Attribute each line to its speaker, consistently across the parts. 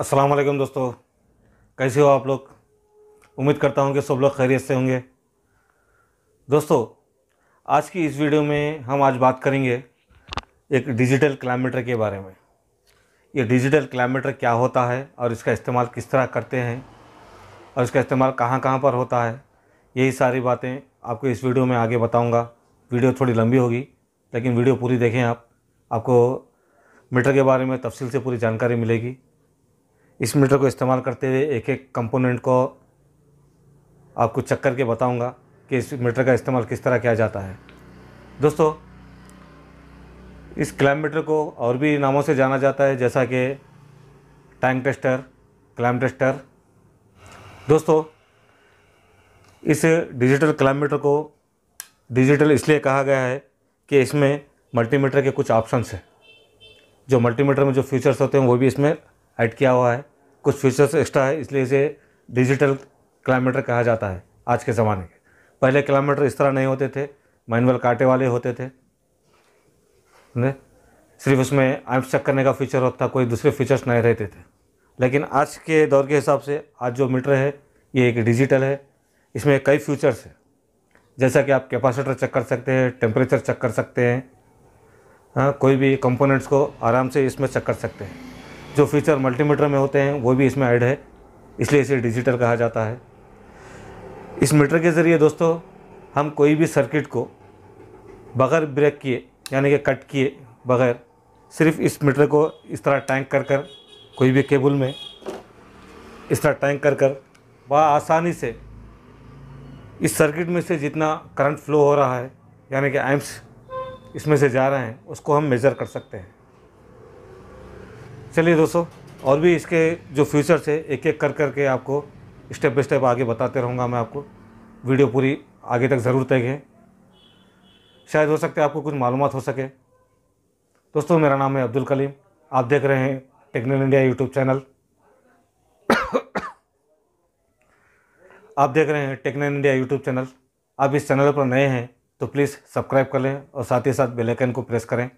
Speaker 1: अस्सलाम वालेकुम दोस्तों कैसे हो आप लोग उम्मीद करता हूँ कि सब लोग खैरियत से होंगे दोस्तों आज की इस वीडियो में हम आज बात करेंगे एक डिजिटल क्लाइमेटर के बारे में ये डिजिटल क्लाइमेटर क्या होता है और इसका इस्तेमाल किस तरह करते हैं और इसका इस्तेमाल कहाँ कहाँ पर होता है यही सारी बातें आपको इस वीडियो में आगे बताऊँगा वीडियो थोड़ी लंबी होगी लेकिन वीडियो पूरी देखें आप आपको मीटर के बारे में तफसील से पूरी जानकारी मिलेगी इस मीटर को इस्तेमाल करते हुए एक एक कंपोनेंट को आपको चेक करके बताऊंगा कि इस मीटर का इस्तेमाल किस तरह किया जाता है दोस्तों इस क्लैम मीटर को और भी नामों से जाना जाता है जैसा कि टैंक टेस्टर क्लैम टेस्टर दोस्तों इस डिजिटल क्लैम मीटर को डिजिटल इसलिए कहा गया है कि इसमें मल्टीमीटर के कुछ ऑप्शंस हैं जो मल्टीमीटर में जो फीचर्स होते हैं वो भी इसमें ऐड किया हुआ है कुछ फीचर्स एक्स्ट्रा है इसलिए इसे डिजिटल क्लाइमेटर कहा जाता है आज के ज़माने के पहले क्लाइमेटर इस तरह नहीं होते थे मैनुअल कांटे वाले होते थे ने? सिर्फ उसमें आइम चेक करने का फीचर होता था कोई दूसरे फीचर्स नहीं रहते थे लेकिन आज के दौर के हिसाब से आज जो मीटर है ये एक डिजिटल है इसमें कई फ्यूचर्स हैं जैसा कि आप कैपेसिटर चेक कर सकते हैं टेम्परेचर चेक कर सकते हैं हाँ कोई भी कंपोनेंट्स को आराम से इसमें चेक कर सकते हैं जो फीचर मल्टीमीटर में होते हैं वो भी इसमें ऐड है इसलिए इसे डिजिटल कहा जाता है इस मीटर के ज़रिए दोस्तों हम कोई भी सर्किट को बगैर ब्रेक किए यानी कि कट किए बगैर सिर्फ इस मीटर को इस तरह टैंक कर कर कोई भी केबल में इस तरह टैंक कर कर वह आसानी से इस सर्किट में से जितना करंट फ्लो हो रहा है यानी कि एम्प्स इसमें से जा रहे हैं उसको हम मेज़र कर सकते हैं चलिए दोस्तों और भी इसके जो फ्यूचर्स है एक एक कर करके आपको स्टेप बाई स्टेप आगे बताते रहूँगा मैं आपको वीडियो पूरी आगे तक ज़रूर तय है शायद हो सकता है आपको कुछ मालूम हो सके दोस्तों मेरा नाम है अब्दुल कलीम आप देख रहे हैं टेक्निकल इंडिया यूट्यूब चैनल आप देख रहे हैं टेक्निकल इंडिया यूट्यूब चैनल आप इस चैनल पर नए हैं तो प्लीज़ सब्सक्राइब कर लें और साथ ही साथ बेल आइकन को प्रेस करें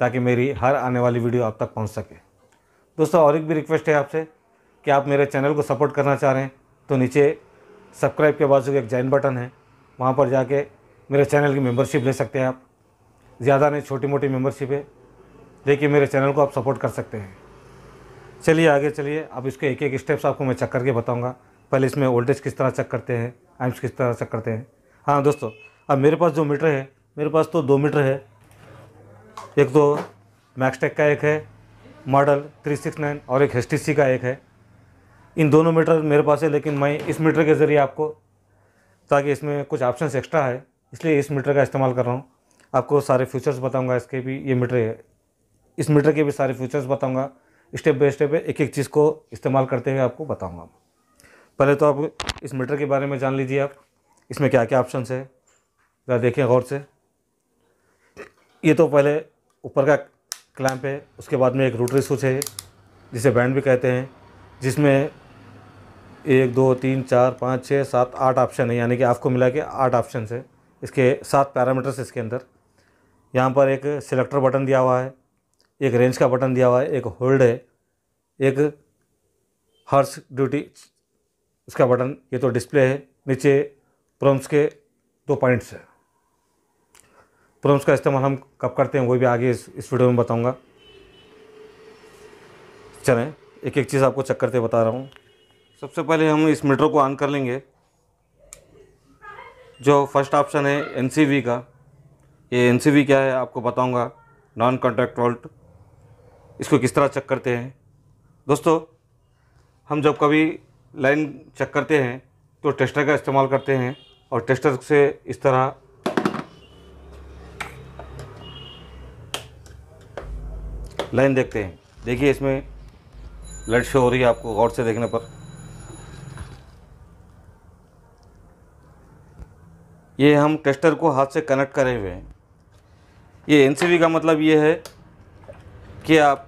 Speaker 1: ताकि मेरी हर आने वाली वीडियो आप तक पहुंच सके दोस्तों और एक भी रिक्वेस्ट है आपसे कि आप मेरे चैनल को सपोर्ट करना चाह रहे हैं तो नीचे सब्सक्राइब के बाजू एक जॉइन बटन है वहाँ पर जाके मेरे चैनल की मेंबरशिप ले सकते हैं आप ज़्यादा नहीं छोटी मोटी मेंबरशिप है लेकिन मेरे चैनल को आप सपोर्ट कर सकते हैं चलिए आगे चलिए अब इसके एक एक स्टेप्स आपको मैं चेक करके बताऊँगा पहले इसमें वोल्टेज किस तरह चेक करते हैं आइम्स किस तरह चेक करते हैं हाँ दोस्तों अब मेरे पास जो मीटर है मेरे पास तो दो मीटर है एक तो मैक्सटेक का एक है मॉडल 369 और एक एस का एक है इन दोनों मीटर मेरे पास है लेकिन मैं इस मीटर के ज़रिए आपको ताकि इसमें कुछ ऑप्शंस एक्स्ट्रा है इसलिए इस मीटर का इस्तेमाल कर रहा हूँ आपको सारे फीचर्स बताऊँगा इसके भी ये मीटर है इस मीटर के भी सारे फीचर्स बताऊँगा स्टेप बाई स्टेप एक एक चीज़ को इस्तेमाल करते हुए आपको बताऊँगा पहले तो आप इस मीटर के बारे में जान लीजिए आप इसमें क्या क्या ऑप्शन है ज़रा देखें गौर से ये तो पहले ऊपर का क्लैम्प है उसके बाद में एक रोटरी स्विच है जिसे बैंड भी कहते हैं जिसमें एक दो तीन चार पाँच छः सात आठ ऑप्शन है यानी कि आपको मिला के आठ ऑप्शन है इसके सात पैरामीटर्स इसके अंदर यहाँ पर एक सिलेक्टर बटन दिया हुआ है एक रेंज का बटन दिया हुआ है एक होल्ड है एक हर्स ड्यूटी उसका बटन ये तो डिस्प्ले है नीचे प्रोम्स के दो पॉइंट्स है प्रॉम्स का इस्तेमाल हम कब करते हैं वो भी आगे इस, इस वीडियो में बताऊँगा चलें एक एक चीज़ आपको चेक करते बता रहा हूँ सबसे पहले हम इस मीटर को ऑन कर लेंगे जो फर्स्ट ऑप्शन है एन का ये एन क्या है आपको बताऊँगा नॉन कॉन्टैक्ट वोल्ट इसको किस तरह चेक करते हैं दोस्तों हम जब कभी लाइन चेक करते हैं तो टेस्टर का इस्तेमाल करते हैं और टेस्टर से इस तरह लाइन देखते हैं देखिए इसमें लाइट शो हो रही है आपको गौर से देखने पर ये हम टेस्टर को हाथ से कनेक्ट करे हुए हैं ये एनसीवी का मतलब ये है कि आप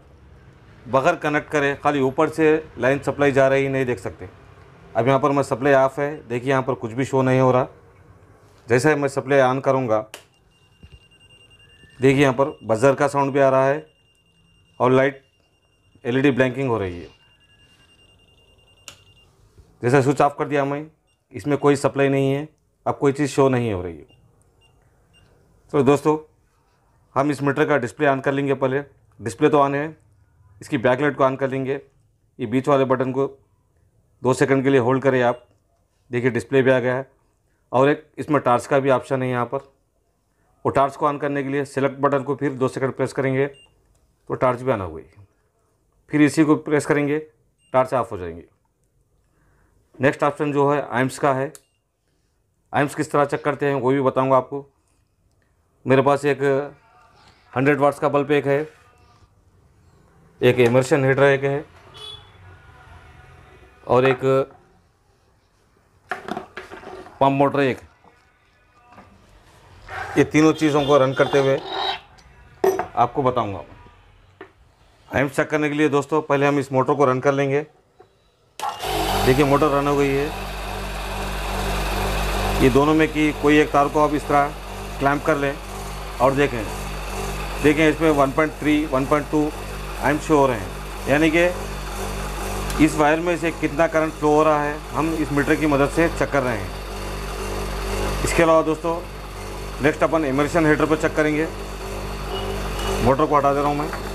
Speaker 1: बगैर कनेक्ट करें खाली ऊपर से लाइन सप्लाई जा रही नहीं देख सकते अब यहाँ पर मैं सप्लाई ऑफ़ है देखिए यहाँ पर कुछ भी शो नहीं हो रहा जैसे मैं सप्लाई ऑन करूँगा देखिए यहाँ पर बजर का साउंड भी आ रहा है और लाइट एलईडी ब्लैंकिंग हो रही है जैसे स्विच ऑफ कर दिया मैं इसमें कोई सप्लाई नहीं है अब कोई चीज़ शो नहीं हो रही है तो दोस्तों हम इस मीटर का डिस्प्ले ऑन कर लेंगे पहले डिस्प्ले तो ऑन है इसकी बैकलाइट को ऑन कर लेंगे ये बीच वाले बटन को दो सेकंड के लिए होल्ड करें आप देखिए डिस्प्ले भी आ गया है और एक इसमें टार्च का भी ऑप्शन है यहाँ पर वो टार्च को ऑन करने के लिए सेलेक्ट बटन को फिर दो सेकंड प्रेस करेंगे तो टार्च भी ऑन हो गई फिर इसी को प्रेस करेंगे टार्च ऑफ हो जाएंगे नेक्स्ट ऑप्शन जो है आइम्स का है आइम्स किस तरह चेक करते हैं वो भी बताऊंगा आपको मेरे पास एक हंड्रेड वाट्स का बल्ब एक है एक इमर्शन हीटर एक है और एक पंप मोटर एक ये तीनों चीज़ों को रन करते हुए आपको बताऊंगा एम चेक करने के लिए दोस्तों पहले हम इस मोटर को रन कर लेंगे देखिए मोटर रन हो गई है ये दोनों में कि कोई एक तार को आप इस तरह क्लैम्प कर लें और देखें देखें इसमें 1.3, 1.2 एम शो हो रहे हैं यानी कि इस वायर में से कितना करंट फ्लो हो रहा है हम इस मीटर की मदद से चेक कर रहे हैं इसके अलावा दोस्तों नेक्स्ट अपन इमरेशन हीटर पर चेक करेंगे मोटर को हटा दे रहा हूँ मैं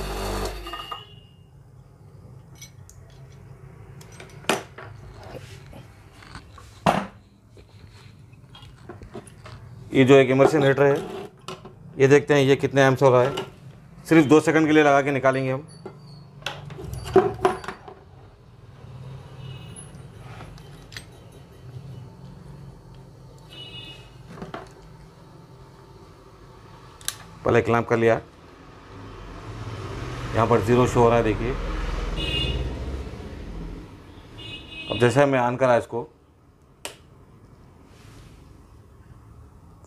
Speaker 1: ये जो एक इमर्सन हीटर है ये देखते हैं ये कितने एम्स हो रहा है सिर्फ दो सेकंड के लिए लगा के निकालेंगे हम पहले क्लैम्प कर लिया यहाँ पर ज़ीरो शो हो रहा है देखिए अब जैसे मैं ऑन करा इसको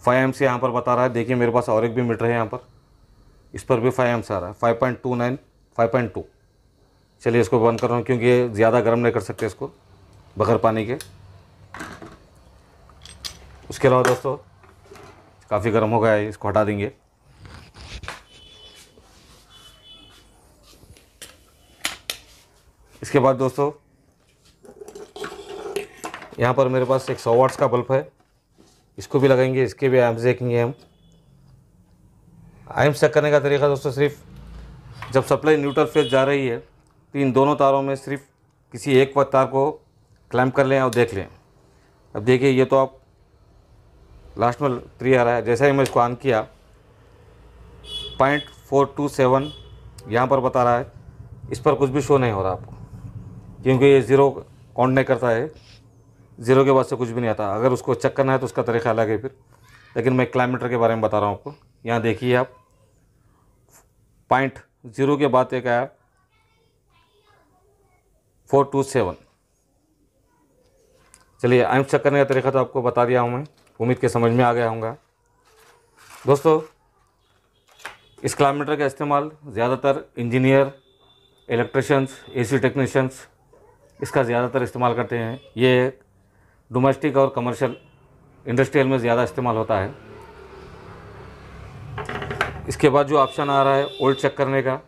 Speaker 1: फाइव एम्स यहाँ पर बता रहा है देखिए मेरे पास और एक भी मीटर है यहाँ पर इस पर भी फाइव एम्स आ रहा है five point two nine five point two चलिए इसको बंद कर रहा हूँ क्योंकि ज़्यादा गर्म नहीं कर सकते इसको बगैर पानी के उसके अलावा दोस्तों काफ़ी गर्म हो गया है इसको हटा देंगे इसके बाद दोस्तों यहाँ पर मेरे पास एक सौ वाट्स का बल्ब है इसको भी लगाएंगे इसके भी आयम्स देखेंगे हम आयम चेक करने का तरीका दोस्तों सिर्फ जब सप्लाई न्यूट्रल फेज जा रही है तो इन दोनों तारों में सिर्फ किसी एक तार को क्लैम्प कर लें और देख लें अब देखिए ये तो आप लास्ट में थ्री आ रहा है जैसे ही मैं इसको ऑन किया पॉइंट फोर टू सेवन यहाँ पर बता रहा है इस पर कुछ भी शो नहीं हो रहा आपको क्योंकि ये ज़ीरो काउंट नहीं करता है ज़ीरो के बाद से कुछ भी नहीं आता अगर उसको चेक करना है तो उसका तरीका अलग है फिर लेकिन मैं किलोमीटर के बारे में बता रहा हूँ आपको यहाँ देखिए आप पॉइंट ज़ीरो के बाद एक आया फोर टू सेवन चलिए आइम चेक करने का तरीका तो आपको बता दिया हूँ मैं उम्मीद के समझ में आ गया हूँगा दोस्तों इस क्लामीटर का इस्तेमाल ज़्यादातर इंजीनियर इलेक्ट्रिशंस एसी टेक्नीशियंस इसका ज़्यादातर इस्तेमाल करते हैं ये डोमेस्टिक और कमर्शियल इंडस्ट्रियल में ज़्यादा इस्तेमाल होता है इसके बाद जो ऑप्शन आ रहा है ओल्ड चेक करने का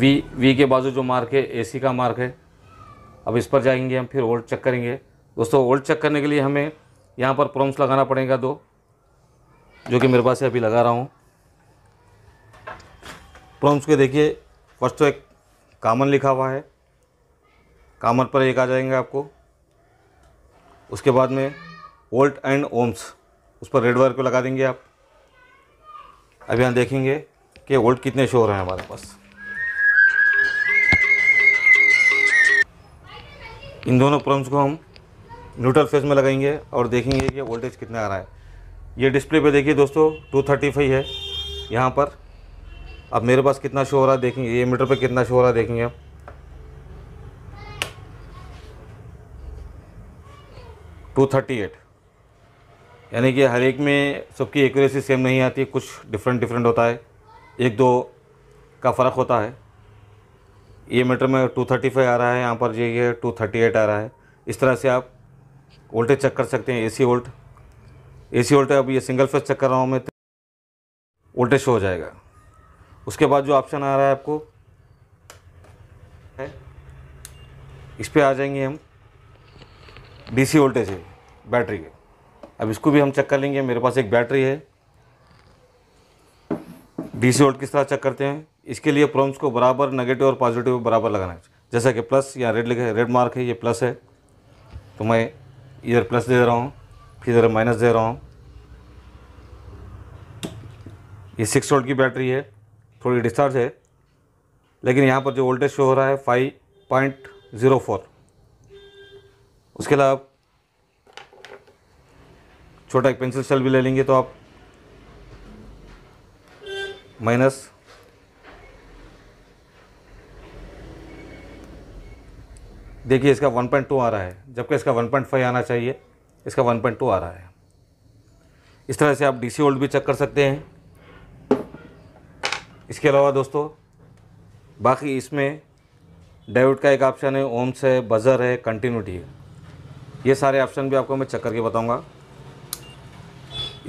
Speaker 1: वी वी के बाजू जो मार्क है एसी का मार्क है अब इस पर जाएंगे हम फिर ओल्ड चेक करेंगे दोस्तों ओल्ड चेक करने के लिए हमें यहाँ पर प्रॉम्स लगाना पड़ेगा दो जो कि मेरे पास अभी लगा रहा हूँ प्रॉम्स के देखिए फर्स्ट तो एक कामन लिखा हुआ है कामर पर एक आ जाएंगे आपको उसके बाद में वोल्ट एंड ओम्स उस पर रेड वायर को लगा देंगे आप अभी यहाँ देखेंगे कि वोल्ट कितने शो हो रहे हैं हमारे पास इन दोनों प्रम्स को हम न्यूट्रल फेज में लगाएंगे और देखेंगे कि वोल्टेज कितना आ रहा है ये डिस्प्ले पे देखिए दोस्तों 235 है यहाँ पर अब मेरे पास कितना शो हो रहा है देखेंगे ये मीटर पे कितना शो आ रहा है देखेंगे आप 238 यानी कि हर एक में सबकी एक्यूरेसी सेम नहीं आती कुछ डिफरेंट डिफरेंट होता है एक दो का फ़र्क होता है ये मीटर में 235 आ रहा है यहाँ पर ये ये 238 आ रहा है इस तरह से आप वोल्टेज चेक कर सकते हैं एसी वोल्ट एसी वोल्ट अब ये सिंगल फेज चेक कर रहा हूँ मैं वोल्टेज शो हो जाएगा उसके बाद जो ऑप्शन आ रहा है आपको है इस पर आ जाएंगे हम डीसी वोल्टेज है बैटरी है अब इसको भी हम चेक कर लेंगे मेरे पास एक बैटरी है डीसी वोल्ट किस तरह चेक करते हैं इसके लिए प्रॉम्स को बराबर नेगेटिव और पॉजिटिव बराबर लगाना है जैसा कि प्लस या रेड लिखे है रेड मार्क है ये प्लस है तो मैं इधर प्लस दे रहा हूँ फिर इधर माइनस दे रहा हूँ ये सिक्स वोल्ट की बैटरी है थोड़ी डिस्चार्ज है लेकिन यहाँ पर जो वोल्टेज शो हो रहा है फाइव पॉइंट ज़ीरो फोर उसके अलावा छोटा एक पेंसिल सेल भी ले लेंगे तो आप माइनस देखिए इसका 1.2 आ रहा है जबकि इसका 1.5 आना चाहिए इसका 1.2 आ रहा है इस तरह से आप डीसी वोल्ट भी चेक कर सकते हैं इसके अलावा दोस्तों बाकी इसमें डायोड का एक ऑप्शन है ओम्स है बज़र है कंटिन्यूटी है ये सारे ऑप्शन भी आपको मैं चेक करके बताऊंगा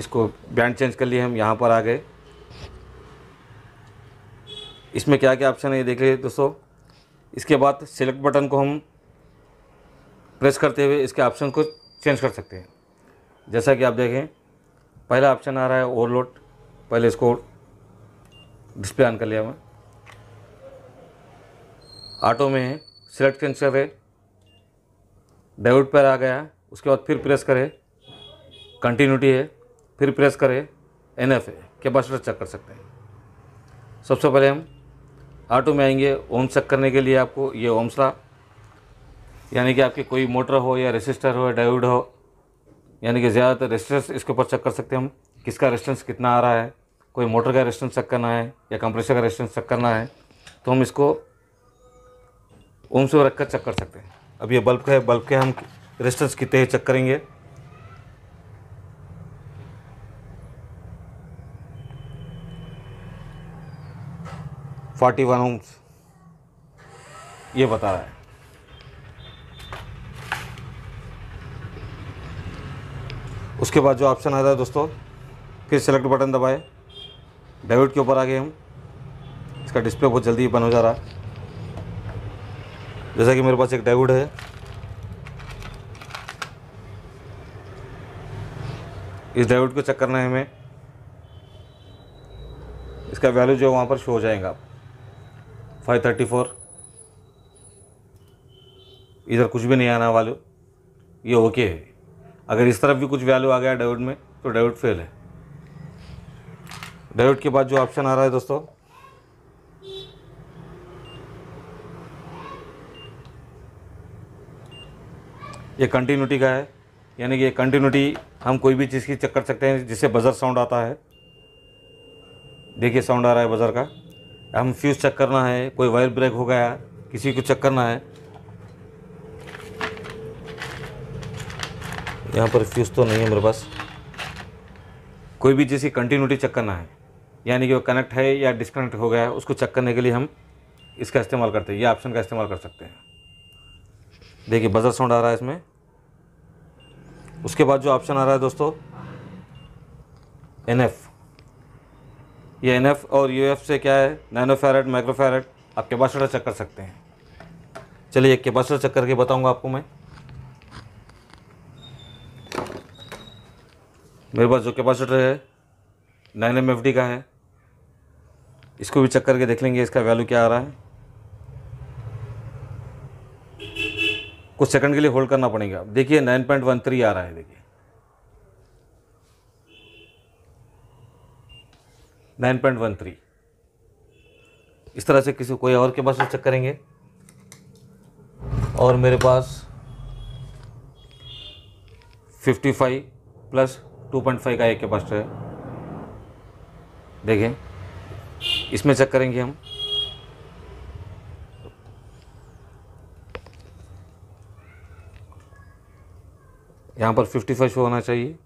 Speaker 1: इसको बैंड चेंज कर लिए हम यहाँ पर आ गए इसमें क्या क्या ऑप्शन है ये देख लीजिए दोस्तों इसके बाद सेलेक्ट बटन को हम प्रेस करते हुए इसके ऑप्शन को चेंज कर सकते हैं जैसा कि आप देखें पहला ऑप्शन आ रहा है ओवरलोड पहले इसको डिस्प्ले ऑन कर लिया हमें ऑटो में है सिलेक्ट चेंज रहे डाइवर्ट पर आ गया उसके बाद फिर प्रेस करें कंटिन्यूटी है फिर प्रेस करें N F A capacitor check कर सकते हैं सबसे पहले हम ऑटो में आएंगे ओम चेक करने के लिए आपको ये ओम्स यानी कि आपकी कोई मोटर हो या रेसिस्टर हो या डायोड हो यानी कि ज़्यादातर रेजिस्टेंस इसके ऊपर चेक कर सकते हैं हम किसका रेजिस्टेंस कितना आ रहा है कोई मोटर का रेजिस्टेंस चेक करना है या कंप्रेसर का रेजिस्टेंस चेक करना है तो हम इसको ओम से रख कर चेक कर सकते हैं अब ये बल्ब का है बल्ब के हम रेजिस्टेंस कितने चेक करेंगे फोर्टी वन ओम्स ये बता रहा है उसके बाद जो ऑप्शन आता है दोस्तों फिर सेलेक्ट बटन दबाए डेविड के ऊपर आ गए हम इसका डिस्प्ले बहुत जल्दी बंद हो जा रहा है जैसा कि मेरे पास एक डेविड है इस डेविड को चेक करना है हमें इसका वैल्यू जो है वहाँ पर शो हो जाएगा फाइव थर्टी फोर इधर कुछ भी नहीं आना वालू ये ओके है अगर इस तरफ भी कुछ वैल्यू आ गया डायोड में तो डायोड फेल है डायोड के बाद जो ऑप्शन आ रहा है दोस्तों ये कंटिन्यूटी का है यानी कि ये कंटिन्यूटी हम कोई भी चीज़ की चेक कर सकते हैं जिससे बज़र साउंड आता है देखिए साउंड आ रहा है बज़र का हम फ्यूज़ चेक करना है कोई वायर ब्रेक हो गया किसी को चेक करना है यहाँ पर फ्यूज़ तो नहीं है मेरे पास कोई भी जैसी कंटिन्यूटी चेक करना है यानी कि वो कनेक्ट है या डिस्कनेक्ट हो गया है उसको चेक करने के लिए हम इसका इस्तेमाल करते हैं ये ऑप्शन का इस्तेमाल कर सकते हैं देखिए बजर साउंड आ रहा है इसमें उसके बाद जो ऑप्शन आ रहा है दोस्तों एन एफ़ ये एन और यू से क्या है नैनो फैरड माइक्रो फैरड आप कैपासीटर चेक कर सकते हैं चलिए एक कैपासीटर चेक करके बताऊंगा आपको मैं मेरे पास जो कैपासीटर है नाइन एम का है इसको भी चेक करके देख लेंगे इसका वैल्यू क्या आ रहा है कुछ सेकंड के लिए होल्ड करना पड़ेगा देखिए नाइन पॉइंट वन थ्री आ रहा है देखिए नाइन पॉइंट वन थ्री इस तरह से किसी कोई और के पास चेक करेंगे और मेरे पास fifty five plus two point five का एक कैपेसिटर है देखें इसमें चेक करेंगे हम यहाँ पर फिफ्टी फाइव शो होना चाहिए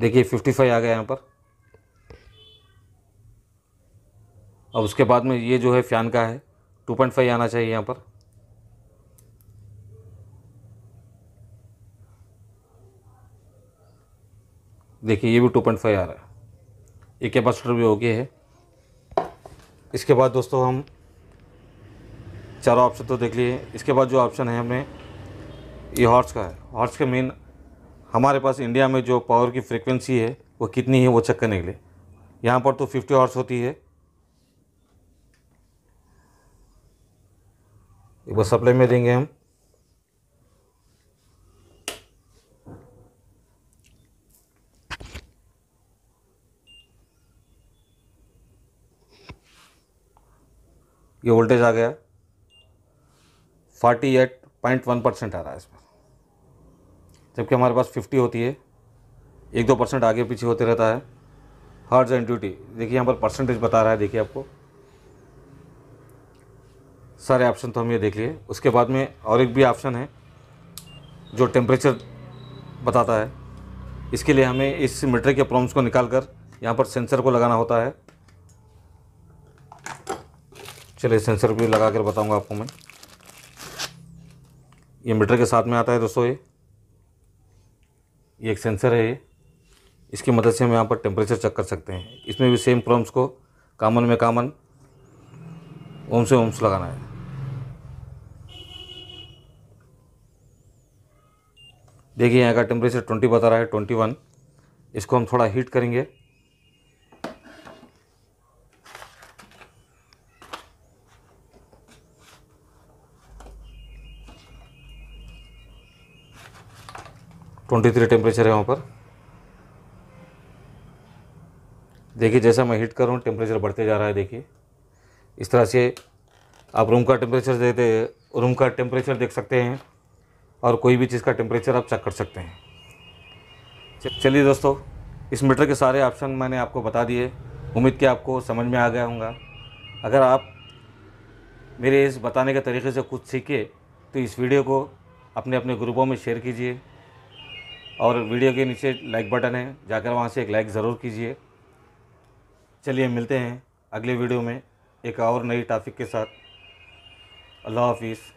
Speaker 1: देखिए 55 आ गया यहाँ पर अब उसके बाद में ये जो है फैन का है 2.5 आना चाहिए यहाँ पर देखिए ये भी 2.5 आ रहा है ये कैपेसिटर भी ओके है इसके बाद दोस्तों हम चारों ऑप्शन तो देख लिए इसके बाद जो ऑप्शन है हमें ये हॉर्स का है हॉर्स के मेन हमारे पास इंडिया में जो पावर की फ्रिक्वेंसी है वो कितनी है वो चेक करने के लिए यहाँ पर तो फिफ्टी हॉर्स होती है एक बार सप्लाई में देंगे हम ये वोल्टेज आ गया forty eight point one percent आ रहा है इसमें जबकि हमारे पास फिफ्टी होती है एक दो परसेंट आगे पीछे होते रहता है हर्ज एंड ड्यूटी देखिए यहाँ पर परसेंटेज बता रहा है देखिए आपको सारे ऑप्शन तो हम ये देख लिए उसके बाद में और एक भी ऑप्शन है जो टेम्परेचर बताता है इसके लिए हमें इस मीटर के प्रॉम्स को निकाल कर यहाँ पर सेंसर को लगाना होता है चलिए सेंसर भी लगा कर बताऊँगा आपको मैं ये मीटर के साथ में आता है दोस्तों ये ये एक सेंसर है ये इसकी मदद से हम यहाँ पर टेम्परेचर चेक कर सकते हैं इसमें भी सेम प्रॉम्स को कामन में कामन ओम से ओम्स लगाना है देखिए यहाँ का टेम्परेचर 20 बता रहा है 21 इसको हम थोड़ा हीट करेंगे ट्वेंटी थ्री टेम्परेचर है वहाँ पर देखिए जैसा मैं हीट कर रहा हूँ टेम्परेचर बढ़ते जा रहा है देखिए इस तरह से आप रूम का टेम्परेचर देते रूम का टेम्परेचर देख सकते हैं और कोई भी चीज़ का टेम्परेचर आप चेक कर सकते हैं चलिए दोस्तों इस मीटर के सारे ऑप्शन मैंने आपको बता दिए उम्मीद कि आपको समझ में आ गया होगा अगर आप मेरे इस बताने के तरीके से कुछ सीखे तो इस वीडियो को अपने अपने ग्रुपों में शेयर कीजिए और वीडियो के नीचे लाइक बटन है जाकर वहाँ से एक लाइक ज़रूर कीजिए चलिए मिलते हैं अगले वीडियो में एक और नई टॉपिक के साथ अल्लाह हाफिज़